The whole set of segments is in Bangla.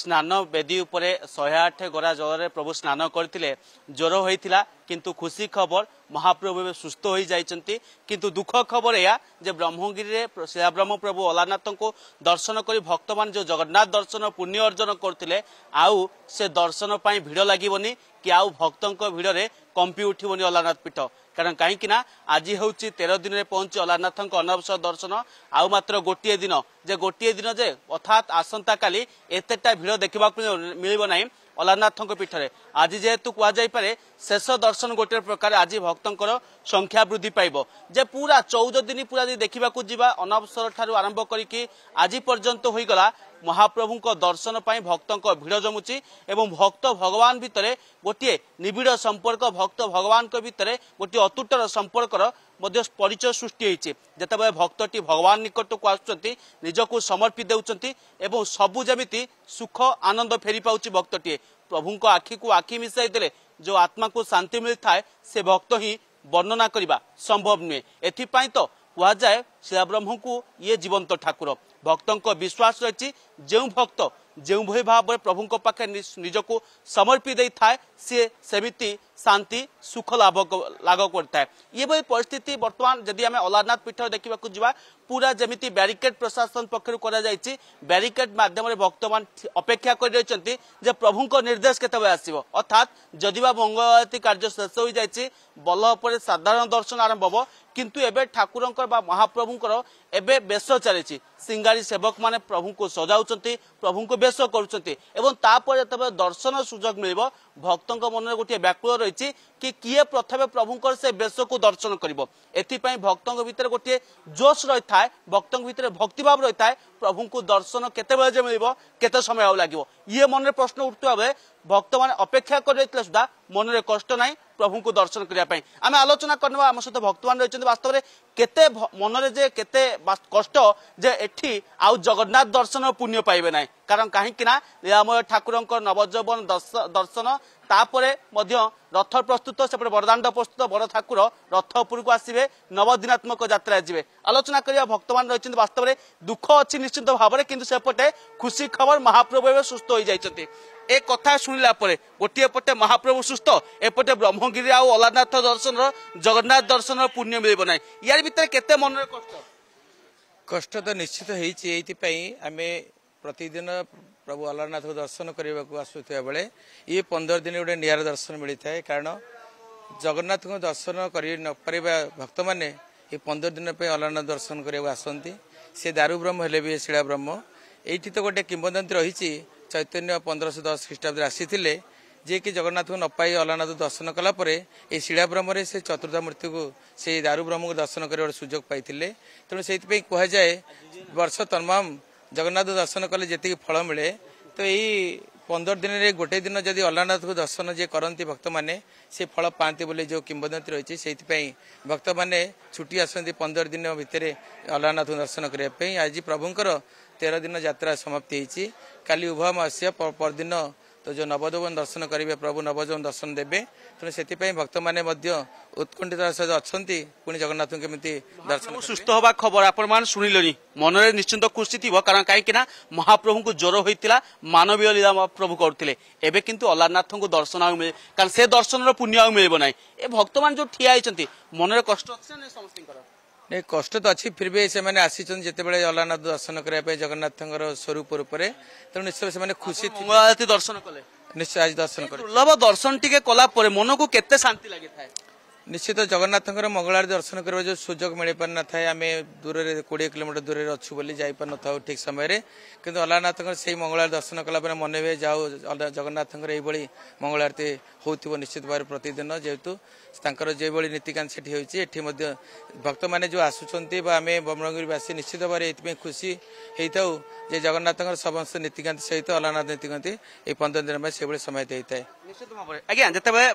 স্নান বেদী উপরে শহে আঠ গড়া জলরে প্রভু স্নান করে জ্বর হয়েছিল কিন্তু খুশি খবর মহাপ্রভু এবার সুস্থ হয়ে যাই কিন্তু দুঃখ খবর এয়া যে ব্রহ্মগিরি শিলাব্রহ্ম প্রভু অলারনাথ দর্শন করে ভক্ত মানে যে জগন্নাথ দর্শন পুণ্য অর্জন করলে আউ সে দর্শন পাই ভিড় লাগবনি কি আউ ভক্তঙ্ক ভিড়ে কম্পি উঠবনি অলারনাথ পীঠ କାରଣ କାହିଁକିନା ଆଜି ହେଉଛି ତେର ଦିନରେ ପହଞ୍ଚି ଅଲାରନାଥଙ୍କ ଅନବସର ଦର୍ଶନ ଆଉ ମାତ୍ର ଗୋଟିଏ ଦିନ ଯେ ଗୋଟିଏ ଦିନ ଯେ ଅର୍ଥାତ୍ ଆସନ୍ତାକାଲି ଏତେଟା ଭିଡ଼ ଦେଖିବାକୁ ମିଳିବ ନାହିଁ ଅଲାରନାଥଙ୍କ ପୀଠରେ ଆଜି ଯେହେତୁ କୁହାଯାଇପାରେ ଶେଷ ଦର୍ଶନ ଗୋଟିଏ ପ୍ରକାର ଆଜି ଭକ୍ତଙ୍କର ସଂଖ୍ୟା ବୃଦ୍ଧି ପାଇବ ଯେ ପୁରା ଚଉଦ ଦିନ ପୁରା ଯଦି ଦେଖିବାକୁ ଯିବା ଅନବସର ଠାରୁ ଆରମ୍ଭ କରିକି ଆଜି ପର୍ଯ୍ୟନ୍ତ ହୋଇଗଲା ମହାପ୍ରଭୁଙ୍କ ଦର୍ଶନ ପାଇଁ ଭକ୍ତଙ୍କ ଭିଡ଼ ଜମୁଛି ଏବଂ ଭକ୍ତ ଭଗବାନ ଭିତରେ ଗୋଟିଏ ନିବିଡ଼ ସମ୍ପର୍କ ଭକ୍ତ ଭଗବାନଙ୍କ ଭିତରେ ଗୋଟିଏ ଅତୁଟର ସମ୍ପର୍କର ମଧ୍ୟ ପରିଚୟ ସୃଷ୍ଟି ହେଇଛି ଯେତେବେଳେ ଭକ୍ତଟି ଭଗବାନ ନିକଟକୁ ଆସୁଛନ୍ତି ନିଜକୁ ସମର୍ପି ଦେଉଛନ୍ତି ଏବଂ ସବୁ ଯେମିତି ସୁଖ ଆନନ୍ଦ ଫେରି ପାଉଛି ଭକ୍ତଟିଏ ପ୍ରଭୁଙ୍କ ଆଖିକୁ ଆଖି ମିଶାଇଦେଲେ ଯେଉଁ ଆତ୍ମାକୁ ଶାନ୍ତି ମିଳିଥାଏ ସେ ଭକ୍ତ ହିଁ ବର୍ଣ୍ଣନା କରିବା ସମ୍ଭବ ନୁହେଁ ଏଥିପାଇଁ ତ କୁହାଯାଏ ଶିଳାବ୍ରହ୍ମଙ୍କୁ ଇଏ ଜୀବନ୍ତ ଠାକୁର ভক্তঙ্ক বিশ্বাস রয়েছে যে ভক্ত যেভাবে ভাবে প্রভুঙ্ পাখে নিজকে সমর্পি দিয়ে থাকে সি সেমিতি ଶାନ୍ତି ସୁଖ ଲାଭ ଲାଭ କରିଥାଏ ଏଭଳି ପରିସ୍ଥିତି ବର୍ତ୍ତମାନ ଯଦି ଆମେ ଅଲାରନାଥ ପୀଠରେ ଦେଖିବାକୁ ଯିବା ପୁରା ଯେମିତି ବ୍ୟାରିକେଡ୍ ପ୍ରଶାସନ ପକ୍ଷରୁ କରାଯାଇଛି ବ୍ୟାରିକେଡ୍ ମାଧ୍ୟମରେ ଭକ୍ତମାନେ ଅପେକ୍ଷା କରି ରହିଛନ୍ତି ଯେ ପ୍ରଭୁଙ୍କ ନିର୍ଦ୍ଦେଶ କେତେବେଳେ ଆସିବ ଅର୍ଥାତ୍ ଯଦି ବା ମଙ୍ଗଳାଳତୀ କାର୍ଯ୍ୟ ଶେଷ ହୋଇଯାଇଛି ବଲ ଉପରେ ସାଧାରଣ ଦର୍ଶନ ଆରମ୍ଭ ହେବ କିନ୍ତୁ ଏବେ ଠାକୁରଙ୍କର ବା ମହାପ୍ରଭୁଙ୍କର ଏବେ ବେଶ ଚାଲିଛି ସିଙ୍ଗାରୀ ସେବକମାନେ ପ୍ରଭୁଙ୍କୁ ସଜାଉଛନ୍ତି ପ୍ରଭୁଙ୍କୁ ବେଶ କରୁଛନ୍ତି ଏବଂ ତାପରେ ଯେତେବେଳେ ଦର୍ଶନ ସୁଯୋଗ ମିଳିବ ଭକ୍ତଙ୍କ ମନରେ ଗୋଟିଏ ବ୍ୟାକୁଳ ରହିଛି রয়েছে কি কিয়ে প্রথমে প্রভুঙ্কর সে বেশকু দর্শন করব এথিপাই ভক্তঙ্ক ভিতরে গোটিয়ে জোশ রয়েছে ভক্তঙ্ক ভিতরে ভক্তিভাব রয়েছে প্রভুঙ্কু দর্শন কেতবে যে মিলব কেতে সময় আউ লাগিব ইয়ে মনে প্রশ্ন উঠুবা বেলে ভক্ত মানে অপেক্ষা করে রয়েছে সুদ্ধা মনে কষ্ট নাই প্রভুঙ্কু দর্শন করা আমি আলোচনা করে নেওয়া আমার সহ ভক্ত মানে রয়েছেন বাস্তবরে কেতে মনরে যে কেতে কষ্ট যে এটি আউ জগন্নাথ দর্শন পুণ্য পাইবে না কারণ কাহিঁকি না লীলাময় ঠাকুরঙ্কর নবজীবন দর্শন তাপরে মধ্য রথ প্রস্তুত সেপটে বরদাণ্ড প্রস্তুত বড় ঠাকুর রথ উপরকু আসবে নবদিনাত্মক যাত্রায় যাবে আলোচনা করা ভক্ত মানে রয়েছেন বাস্তবরে দুঃখ অছি নিশ্চিত ভাবে কিন্তু সেপটে খুশি খবর মহাপ্রভু এবার সুস্থ হয়ে যাই এ কথা শুনিলা পরে গোটিয়ে পটে মহাপ্রভু সুস্থ এপটে ব্রহ্মগিরি আও অলারনাথ দর্শনর জগন্নাথ দর্শনর পুণ্য মিলিব না ইয়ার ভিতরে কেতে মনের কষ্ট কষ্ট তো নিশ্চিত হয়েছে এইপাই আমি প্রতিদিন ପ୍ରଭୁ ଅଲାରନାଥଙ୍କୁ ଦର୍ଶନ କରିବାକୁ ଆସୁଥିବା ବେଳେ ଏ ପନ୍ଦର ଦିନ ଗୋଟେ ନିଆରା ଦର୍ଶନ ମିଳିଥାଏ କାରଣ ଜଗନ୍ନାଥଙ୍କୁ ଦର୍ଶନ କରି ନପାରିବା ଭକ୍ତମାନେ ଏ ପନ୍ଦର ଦିନ ପାଇଁ ଅଲାରନାଥ ଦର୍ଶନ କରିବାକୁ ଆସନ୍ତି ସେ ଦାରୁ ବ୍ରହ୍ମ ହେଲେ ବି ଶିଳା ବ୍ରହ୍ମ ଏଇଠି ତ ଗୋଟେ କିମ୍ବଦନ୍ତୀ ରହିଛି ଚୈତନ୍ୟ ପନ୍ଦରଶହ ଦଶ ଖ୍ରୀଷ୍ଟାବ୍ଦରେ ଆସିଥିଲେ ଯିଏକି ଜଗନ୍ନାଥଙ୍କୁ ନ ପାଇ ଅଲାରନାଥ ଦର୍ଶନ କଲା ପରେ ଏ ଶିଳା ବ୍ରହ୍ମରେ ସେ ଚତୁର୍ଥ ମୂର୍ତ୍ତିକୁ ସେଇ ଦାରୁ ବ୍ରହ୍ମକୁ ଦର୍ଶନ କରିବାର ସୁଯୋଗ ପାଇଥିଲେ ତେଣୁ ସେଇଥିପାଇଁ କୁହାଯାଏ ବର୍ଷ ତମାମ ଜଗନ୍ନାଥ ଦର୍ଶନ କଲେ ଯେତିକି ଫଳ ମିଳେ ତ ଏଇ ପନ୍ଦର ଦିନରେ ଗୋଟେ ଦିନ ଯଦି ଅଲାରନାଥକୁ ଦର୍ଶନ ଯିଏ କରନ୍ତି ଭକ୍ତମାନେ ସେ ଫଳ ପାଆନ୍ତି ବୋଲି ଯେଉଁ କିମ୍ବଦନ୍ତୀ ରହିଛି ସେଇଥିପାଇଁ ଭକ୍ତମାନେ ଛୁଟି ଆସନ୍ତି ପନ୍ଦର ଦିନ ଭିତରେ ଅଲାରନାଥଙ୍କୁ ଦର୍ଶନ କରିବା ପାଇଁ ଆଜି ପ୍ରଭୁଙ୍କର ତେର ଦିନ ଯାତ୍ରା ସମାପ୍ତି ହେଇଛି କାଲି ଉଭୟ ମାସିଆ ପରଦିନ তো ଯେଉଁ ନବଯୌବନ ଦର୍ଶନ କରିବେ ପ୍ରଭୁ ନବଯୌବନ ଦର୍ଶନ ଦେବେ ତେଣୁ ସେଥିପାଇଁ ଭକ୍ତମାନେ ମଧ୍ୟ ଉତ୍କଣ୍ଠିତାର ସହିତ ଅଛନ୍ତି ପୁଣି ଜଗନ୍ନାଥଙ୍କୁ କେମିତି ଦର୍ଶନ ସୁସ୍ଥ ହେବା ଖବର ଆପଣମାନେ ଶୁଣିଲେଣି ମନରେ ନିଶ୍ଚିନ୍ତ ଖୁସି ଥିବ କାରଣ କାହିଁକି ନା ମହାପ୍ରଭୁଙ୍କୁ ଜ୍ୱର ହୋଇଥିଲା ମାନବୀୟ ଲୀଳା ପ୍ରଭୁ କରୁଥିଲେ ଏବେ କିନ୍ତୁ ଅଲାରନାଥଙ୍କୁ ଦର୍ଶନ ଆଉ ମିଳେ କାରଣ ସେ ଦର୍ଶନର ପୁଣ୍ୟ ଆଉ ମିଳିବ ନାହିଁ ଏ ଭକ୍ତମାନେ ଯେଉଁ ଠିଆ ହେଇଛନ୍ତି ମନରେ କଷ୍ଟ ଅଛି ନା ସମସ୍ତଙ୍କର नहीं कष्ट तो अच्छी फिर भी से आसी जिते दर्शन करने जगन्नाथ स्वरूप रूप में तेणु से खुशी मंगलारती दर्शन कले निश्चय आज दर्शन दुर्लभ दर्शन टी कला मन को शांति लगी था निश्चित जगन्नाथ मंगलवार दर्शन करने जो सुजोग मिल पार ना आम दूर कोड़े किलोमीटर दूर अच्छू बोली जापन था ठीक समय कि अलानाथ से दर्शन कला मन हुए जाओ जगन्नाथ मंगलारती ହେଉଥିବ ନିଶ୍ଚିତ ଭାବରେ ପ୍ରତିଦିନ ଯେହେତୁ ତାଙ୍କର ଯେଉଁଭଳି ନୀତିକାନ୍ତ ସେଠି ହେଉଛି ଏଠି ମଧ୍ୟ ଭକ୍ତମାନେ ଯେଉଁ ଆସୁଛନ୍ତି ବା ଆମେ ବ୍ରହ୍ମଣଗିରିବାସୀ ନିଶ୍ଚିତ ଭାବରେ ଏଥିପାଇଁ ଖୁସି ହେଇଥାଉ ଯେ ଜଗନ୍ନାଥଙ୍କର ସମସ୍ତ ନୀତିକାନ୍ତ ସହିତ ଅଲାରନାଥ ନୀତିକାନ୍ତି ଏହି ପନ୍ଦର ଦିନ ପାଇଁ ସେଭଳି ସମୟ ଦେଇଥାଏ ନିଶ୍ଚିତ ଭାବରେ ଆଜ୍ଞା ଯେତେବେଳେ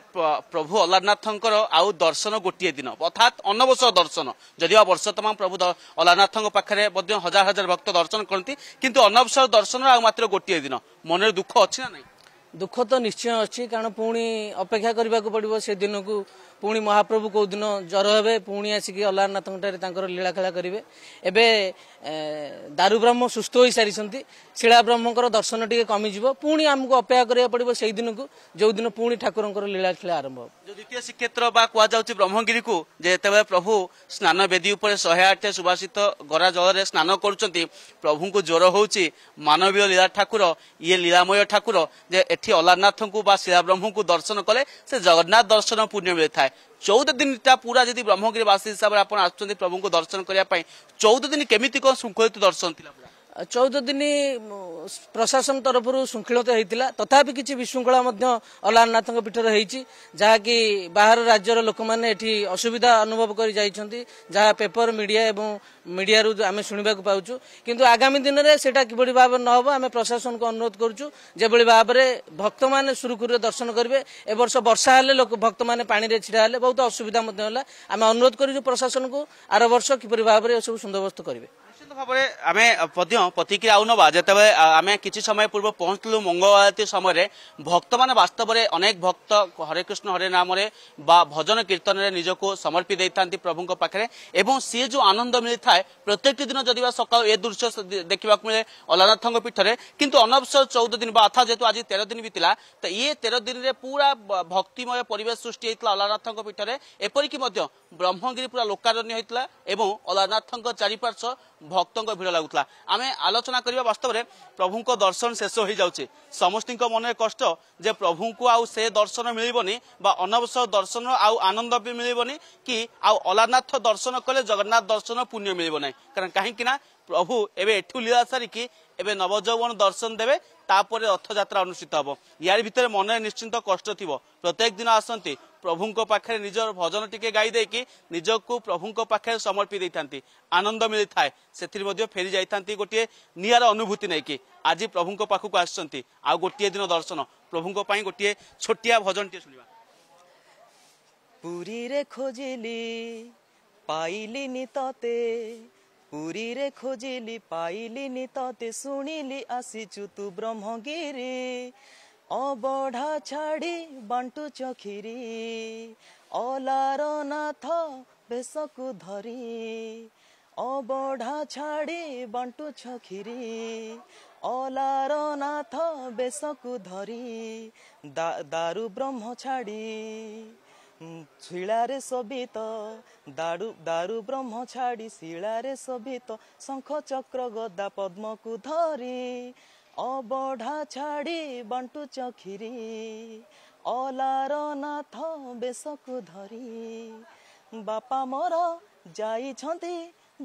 ପ୍ରଭୁ ଅଲାରନାଥଙ୍କର ଆଉ ଦର୍ଶନ ଗୋଟିଏ ଦିନ ଅର୍ଥାତ୍ ଅନବସର ଦର୍ଶନ ଯଦିଓ ବର୍ଷ ତମାମ ପ୍ରଭୁ ଅଲାରନାଥଙ୍କ ପାଖରେ ମଧ୍ୟ ହଜାର ହଜାର ଭକ୍ତ ଦର୍ଶନ କରନ୍ତି କିନ୍ତୁ ଅନବସର ଦର୍ଶନର ଆଉ ମାତ୍ର ଗୋଟିଏ ଦିନ ମନରେ ଦୁଃଖ ଅଛି ନା ନାହିଁ ଦୁଃଖ ତ ନିଶ୍ଚୟ ଅଛି କାରଣ ପୁଣି ଅପେକ୍ଷା କରିବାକୁ ପଡ଼ିବ ସେଦିନକୁ ପୁଣି ମହାପ୍ରଭୁ କେଉଁଦିନ ଜ୍ୱର ହେବେ ପୁଣି ଆସିକି ଅଲାରନାଥଙ୍କଠାରେ ତାଙ୍କର ଲୀଳାଖେଳା କରିବେ ଏବେ ଦାରୁ ବ୍ରହ୍ମ ସୁସ୍ଥ ହୋଇସାରିଛନ୍ତି ଶିଳା ବ୍ରହ୍ମଙ୍କର ଦର୍ଶନ ଟିକେ କମିଯିବ ପୁଣି ଆମକୁ ଅପେକ୍ଷା କରିବାକୁ ପଡ଼ିବ ସେଇଦିନକୁ ଯେଉଁଦିନ ପୁଣି ଠାକୁରଙ୍କର ଲୀଳାଖେଳା ଆରମ୍ଭ ହେବ ଦ୍ୱିତୀୟ ଶ୍ରୀକ୍ଷେତ୍ର ବା କୁହାଯାଉଛି ବ୍ରହ୍ମଗିରିକୁ ଯେ ଯେତେବେଳେ ପ୍ରଭୁ ସ୍ନାନ ବେଦୀ ଉପରେ ଶହେ ଆଠ ସୁବାସିତ ଗରା ଜଳରେ ସ୍ନାନ କରୁଛନ୍ତି ପ୍ରଭୁଙ୍କୁ ଜ୍ୱର ହେଉଛି ମାନବୀୟ ଲୀଳା ଠାକୁର ଇଏ ଲୀଳାମୟ ଠାକୁର ଯେ ଏଠି ଅଲାରନାଥଙ୍କୁ ବା ଶିଳାବ୍ରହ୍ମଙ୍କୁ ଦର୍ଶନ କଲେ ସେ ଜଗନ୍ନାଥ ଦର୍ଶନ ପୁଣ୍ୟ ମିଳିଥାଏ ଚଉଦ ଦିନଟା ପୁରା ଯଦି ବ୍ରହ୍ମଗିରିବାସୀ ହିସାବରେ ଆପଣ ଆସୁଛନ୍ତି ପ୍ରଭୁଙ୍କୁ ଦର୍ଶନ କରିବା ପାଇଁ ଚଉଦ ଦିନ କେମିତି କ'ଣ ଶୃଙ୍ଖଳିତ ଦର୍ଶନ ଥିଲା ଚଉଦ ଦିନ ପ୍ରଶାସନ ତରଫରୁ ଶୃଙ୍ଖଳିତ ହୋଇଥିଲା ତଥାପି କିଛି ବିଶୃଙ୍ଖଳା ମଧ୍ୟ ଅଲାରନାଥଙ୍କ ପୀଠରେ ହୋଇଛି ଯାହାକି ବାହାର ରାଜ୍ୟର ଲୋକମାନେ ଏଠି ଅସୁବିଧା ଅନୁଭବ କରି ଯାଇଛନ୍ତି ଯାହା ପେପର ମିଡ଼ିଆ ଏବଂ ମିଡ଼ିଆରୁ ଆମେ ଶୁଣିବାକୁ ପାଉଛୁ କିନ୍ତୁ ଆଗାମୀ ଦିନରେ ସେଇଟା କିଭଳି ଭାବରେ ନ ହେବ ଆମେ ପ୍ରଶାସନକୁ ଅନୁରୋଧ କରୁଛୁ ଯେଭଳି ଭାବରେ ଭକ୍ତମାନେ ସୁରୁଖୁରୁରେ ଦର୍ଶନ କରିବେ ଏ ବର୍ଷ ବର୍ଷା ହେଲେ ଲୋକ ଭକ୍ତମାନେ ପାଣିରେ ଛିଡ଼ା ହେଲେ ବହୁତ ଅସୁବିଧା ମଧ୍ୟ ହେଲା ଆମେ ଅନୁରୋଧ କରିଛୁ ପ୍ରଶାସନକୁ ଆର ବର୍ଷ କିପରି ଭାବରେ ଏସବୁ ସୁନ୍ଦରବସ୍ତ କରିବେ ভাবে আমি প্রতিক্রিয়া আউ নবা যেতবে আমি কিছু সময় পূর্ব পৌঁছলু মঙ্গলারতী সময় ভক্ত মানে বাস্তবরে অনেক ভক্ত হরে কৃষ্ণ হরে নামরে বা ভজন কীর্তনরে নিজক সমর্পি দিয়ে প্রভু পাখে এবং সি যে আনন্দ মিলি থাকে প্রত্যেকটি দিন যদি বা সকাল এ দৃশ্য দেখা মিলে অলানাথ পীঠরে কিন্তু অনবসর চৌদ দিন বা অর্থাৎ যেহেতু আজ তের দিন বিতিলা তো ইয়ে তের দিনে পুরা ভক্তিময় পরিবেশ সৃষ্টি হয়েছিল অলানাথ পীঠরে এপরিকি ব্রহ্মগিরি পুরা লোকারণ্য হয়েছিল এবং অলানাথ চারিপার্শ্ব ভক্তঙ্ক ভিড় লাগুলা আমি আলোচনা করা বাস্তবরে প্রভুঙ্ দর্শন শেষ হয়ে যাচ্ছে সমস্ত মনে কষ্ট যে প্রভুঙ্ সে দর্শন মিলবনি বা অনবসর দর্শন আনন্দ বি মিলবনি কি অলারনাথ দর্শন কলে জগন্নাথ দর্শন পুণ্য মিলব না কারণ কিনা প্রভু এবে এঠু লীলা সারিকি এবে নবযৌবন দর্শন দেবে তাপরে রথযাত্রা অনুষ্ঠিত হব ইয়ার ভিতরে মনে নিশ্চিন্ত কষ্ট থিব প্রত্যেক দিন আসতে ପ୍ରଭୁଙ୍କ ପାଖରେ ନିଜ ଭଜନ ଟିକେ ଗାଇ ଦେଇକି ନିଜକୁ ପ୍ରଭୁଙ୍କ ପାଖରେ ସମର୍ପି ଦେଇଥାନ୍ତି ଆନନ୍ଦ ମିଳିଥାଏ ସେଥିରେ ମଧ୍ୟ ଫେରି ଯାଇଥାନ୍ତି ଗୋଟିଏ ନିଆର ଅନୁଭୂତି ନେଇକି ଆଜି ପ୍ରଭୁଙ୍କ ପାଖକୁ ଆସିଛନ୍ତି ଆଉ ଗୋଟିଏ ଦିନ ଦର୍ଶନ ପ୍ରଭୁଙ୍କ ପାଇଁ ଗୋଟିଏ ଛୋଟିଆ ଭଜନଟିଏ ଶୁଣିବା ପୁରୀରେ ଖୋଜିଲି ପାଇଲିନି ତତେ ପୁରୀରେ ଖୋଜିଲି ପାଇଲିନି ତତେ ଶୁଣିଲି ଆସିଛୁ ତୁ ବ୍ରହ୍ମଗିରି ଅବଢା ଛାଡି ବାଣ୍ଟୁ ଚଖିରି ଅଲାର ନାଥ ବେଶକୁ ଧରି ଅବଢା ଛାଡି ବାଣ୍ଟୁ ଛଖିରି ଅଲାର ନାଥ ବେଶକୁ ଧରି ଦାରୁ ବ୍ରହ୍ମ ଛାଡି ଶିଳାରେ ଶୋଭିତ ଦାରୁ ଦାରୁ ବ୍ରହ୍ମ ଛାଡି ଶିଳାରେ ଶୋଭିତ ଶଙ୍ଖ ଚକ୍ର ଗଦା ପଦ୍ମକୁ ଧରି ଅବଢା ଛାଡ଼ି ବାଣ୍ଟୁ ଚଖିରି ଅଲାର ନାଥ ବେଶକୁ ଧରି ବାପା ମୋର ଯାଇଛନ୍ତି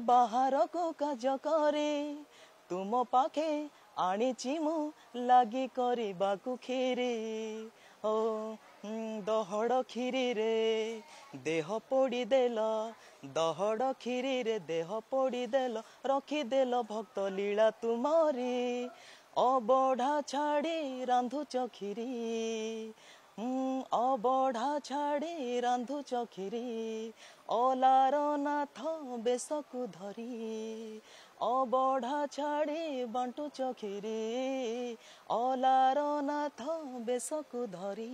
ବାହାରକୁ କାର୍ଯ୍ୟ କରି ତୁମ ପାଖେ ଆଣିଛି ମୁଁ ଲାଗି କରିବାକୁ କ୍ଷୀରି ଓ ଦହଡ଼ କ୍ଷୀରିରେ ଦେହ ପୋଡ଼ି ଦେଲ ଦହଡ଼ କ୍ଷୀରିରେ ଦେହ ପୋଡ଼ିଦେଲ ରଖିଦେଲ ଭକ୍ତ ଲୀଳା ତୁମରି ଅବଢ଼ା ଛାଡ଼ି ରାନ୍ଧୁଛ କ୍ଷୀରି ଅବଢ଼ା ଛାଡ଼ି ରାନ୍ଧୁଛ କ୍ଷୀରି ଅଲାର ନାଥ ବେଶକୁ ଧରି ଅବଢ଼ା ଛାଡ଼ି ବାଣ୍ଟୁଛ କ୍ଷୀରି ଅଲାର ନାଥ ବେଶକୁ ଧରି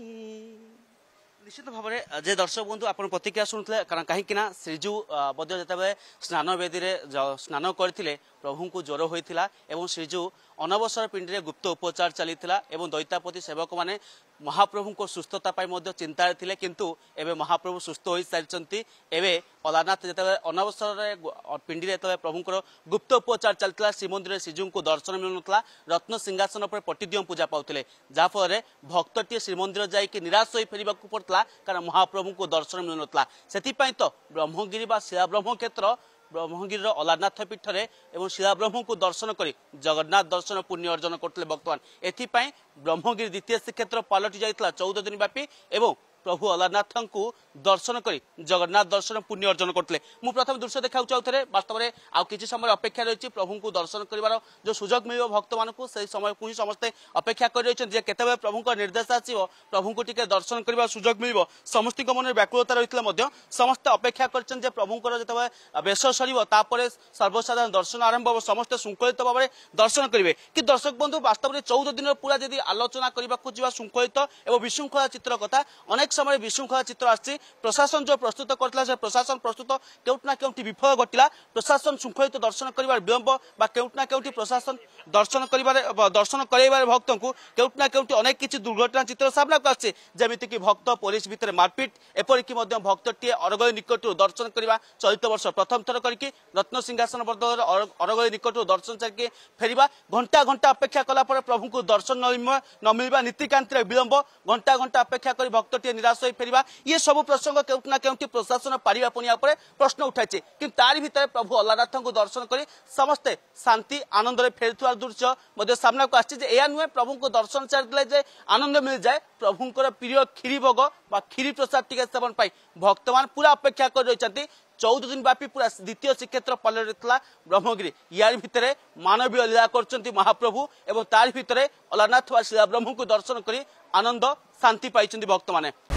ନିଶ୍ଚିତ ଭାବରେ ଯେ ଦର୍ଶକ ବନ୍ଧୁ ଆପଣ ପ୍ରତିକ୍ରିୟା ଶୁଣୁଥିଲେ କାରଣ କାହିଁକି ନା ଶ୍ରୀଜୀଉ ବୈଦ୍ୟ ଯେତେବେଳେ ସ୍ନାନ ବେଦୀରେ ସ୍ନାନ କରିଥିଲେ ପ୍ରଭୁଙ୍କୁ ଜ୍ୱର ହୋଇଥିଲା ଏବଂ ଶ୍ରୀଜୀଉ ଅନବସର ପିଣ୍ଡିରେ ଗୁପ୍ତ ଉପଚାର ଚାଲିଥିଲା ଏବଂ ଦୈତାପତି ସେବକମାନେ ମହାପ୍ରଭୁଙ୍କ ସୁସ୍ଥତା ପାଇଁ ମଧ୍ୟ ଚିନ୍ତାରେ ଥିଲେ କିନ୍ତୁ ଏବେ ମହାପ୍ରଭୁ ସୁସ୍ଥ ହୋଇସାରିଛନ୍ତି ଏବେ ଅଲାରନାଥ ଯେତେବେଳେ ଅନବସରରେ ପିଣ୍ଡିରେ ଯେତେବେଳେ ପ୍ରଭୁଙ୍କର ଗୁପ୍ତ ଉପଚାର ଚାଲିଥିଲା ଶ୍ରୀମନ୍ଦିରରେ ଶ୍ରୀଜୀଉଙ୍କୁ ଦର୍ଶନ ମିଳୁନଥିଲା ରତ୍ନ ସିଂହାସନ ଉପରେ ପଟିଦିଅଁ ପୂଜା ପାଉଥିଲେ ଯାହାଫଳରେ ଭକ୍ତଟିଏ ଶ୍ରୀମନ୍ଦିର ଯାଇକି ନିରାଶ ହୋଇ ଫେରିବାକୁ ପଡୁଥିଲା କାରଣ ମହାପ୍ରଭୁଙ୍କୁ ଦର୍ଶନ ମିଳୁନଥିଲା ସେଥିପାଇଁ ତ ବ୍ରହ୍ମଗିରି ବା ଶିଳାବ୍ରହ୍ମ କ୍ଷେତ୍ର ব্রহ্মগিরির ଅଲାରନାଥ ପୀଠରେ ଏବଂ ଶିଳାବ୍ରହ୍ମଙ୍କୁ ଦର୍ଶନ କରି ଜଗନ୍ନାଥ ଦର୍ଶନ ପୁଣ୍ୟ ଅର୍ଜନ କରୁଥିଲେ ଭକ୍ତମାନେ ଏଥିପାଇଁ ବ୍ରହ୍ମଗିରି ଦ୍ୱିତୀୟ ଶ୍ରୀକ୍ଷେତ୍ର ପାଲଟି ଯାଇଥିଲା ଚଉଦ ଦିନ ବ୍ୟାପୀ ଏବଂ প্রভু ଅଲାରନାଥଙ୍କୁ ଦର୍ଶନ କରି ଜଗନ୍ନାଥ ଦର୍ଶନ ପୁଣ୍ୟ ଅର୍ଜନ କରୁଥିଲେ ମୁଁ ପ୍ରଥମେ ଦୃଶ୍ୟ ଦେଖାଉଛି ଆଉଥରେ ବାସ୍ତବରେ ଆଉ କିଛି ସମୟ ଅପେକ୍ଷା ରହିଛି ପ୍ରଭୁଙ୍କୁ ଦର୍ଶନ କରିବାର ଯେଉଁ ସୁଯୋଗ ମିଳିବ ଭକ୍ତମାନଙ୍କୁ ସେହି ସମୟକୁ ହିଁ ସମସ୍ତେ ଅପେକ୍ଷା କରି ରହିଛନ୍ତି ଯେ କେତେବେଳେ ପ୍ରଭୁଙ୍କ ନିର୍ଦ୍ଦେଶ ଆସିବ ପ୍ରଭୁଙ୍କୁ ଟିକେ ଦର୍ଶନ କରିବାର ସୁଯୋଗ ମିଳିବ ସମସ୍ତଙ୍କ ମନରେ ବ୍ୟାକୁଳତା ରହିଥିଲେ ମଧ୍ୟ ସମସ୍ତେ ଅପେକ୍ଷା କରିଛନ୍ତି ଯେ ପ୍ରଭୁଙ୍କର ଯେତେବେଳେ ବେଶ ସରିବ ତାପରେ ସର୍ବସାଧାରଣ ଦର୍ଶନ ଆରମ୍ଭ ହେବ ସମସ୍ତେ ଶୃଙ୍ଖଳିତ ଭାବରେ ଦର୍ଶନ କରିବେ କି ଦର୍ଶକ ବନ୍ଧୁ ବାସ୍ତବରେ ଚଉଦ ଦିନର ପୁରା ଯଦି ଆଲୋଚନା କରିବାକୁ ଯିବା ଶୃଙ୍ଖଳିତ ଏବଂ ବିଶୃଙ୍ଖଳା ଚିତ୍ର କଥା ଅନେକ অনেক সময় বিশৃঙ্খলা চিত্র আসছে প্রশাসন যে প্রস্তুত করেছিল সে প্রশাসন প্রস্তুত কেউটি না কেউটি বিফল ঘটিলা প্রশাসন শৃঙ্খলিত দর্শন করবার বিলম্ব বা কেউটি না কেউটি প্রশাসন দর্শন করবার দর্শন করাইবার ভক্তকে কেউটি না কেউটি অনেক কিছু দুর্ঘটনা চিত্র সামনাকু আসছে যেমিতিকি ভক্ত পুলিশ ভিতরে মারপিট এপরিকি ভক্তটিয়ে অরগলি নিকটর দর্শন করা চলিত বর্ষ প্রথম থর করি রত্নসিংহাসন বর্ধর অরগলি নিকটর দর্শন সারিকি ফেরা ঘণ্টা ঘণ্টা অপেক্ষা কলাপরে প্রভুঙ্ দর্শন ন মিলবা নীতিকান্তির বিলম্ব ঘণ্টা ঘণ্টা অপেক্ষা করে ভক্তটিয়ে ନିରାଶ ହୋଇପାରିବା ଇଏ ସବୁ ପ୍ରସଙ୍ଗ କେଉଁଠି ନା କେଉଁଠି ପ୍ରଶାସନ ପାରିବା ପୁଣି ଉପରେ ପ୍ରଶ୍ନ ଉଠାଇଛି କିନ୍ତୁ ତାରି ଭିତରେ ପ୍ରଭୁ ଅଲାରନାଥଙ୍କୁ ଦର୍ଶନ କରି ସମସ୍ତେ ଶାନ୍ତି ଆନନ୍ଦରେ ଫେରୁଥିବା ଦୃଶ୍ୟ ମଧ୍ୟ ସାମ୍ନାକୁ ଆସିଛି ଯେ ଏହା ନୁହେଁ ପ୍ରଭୁଙ୍କୁ ଦର୍ଶନ ସାରିଦେଲେ ଯେ ଆନନ୍ଦ ମିଳିଯାଏ ପ୍ରଭୁଙ୍କର ପ୍ରିୟ କ୍ଷୀରି ଭୋଗ ବା କ୍ଷୀରି ପ୍ରସାଦ ଟିକେ ସେବନ ପାଇଁ ଭକ୍ତମାନେ ପୁରା ଅପେକ୍ଷା କରି ରହିଛନ୍ତି চৌদ দিন ব্যাপী পুরা দ্বিতীয় শ্রীক্ষেত্র পালন ব্রহ্মগিরি ইয়ার ভিতরে মানবীয় লীলা করছেন মহাপ্রভু এবং তার ভিতরে অলারনাথ বা শিলাব্রহ্মকে দর্শন করে আনন্দ শান্তি পাইছেন ভক্ত মানে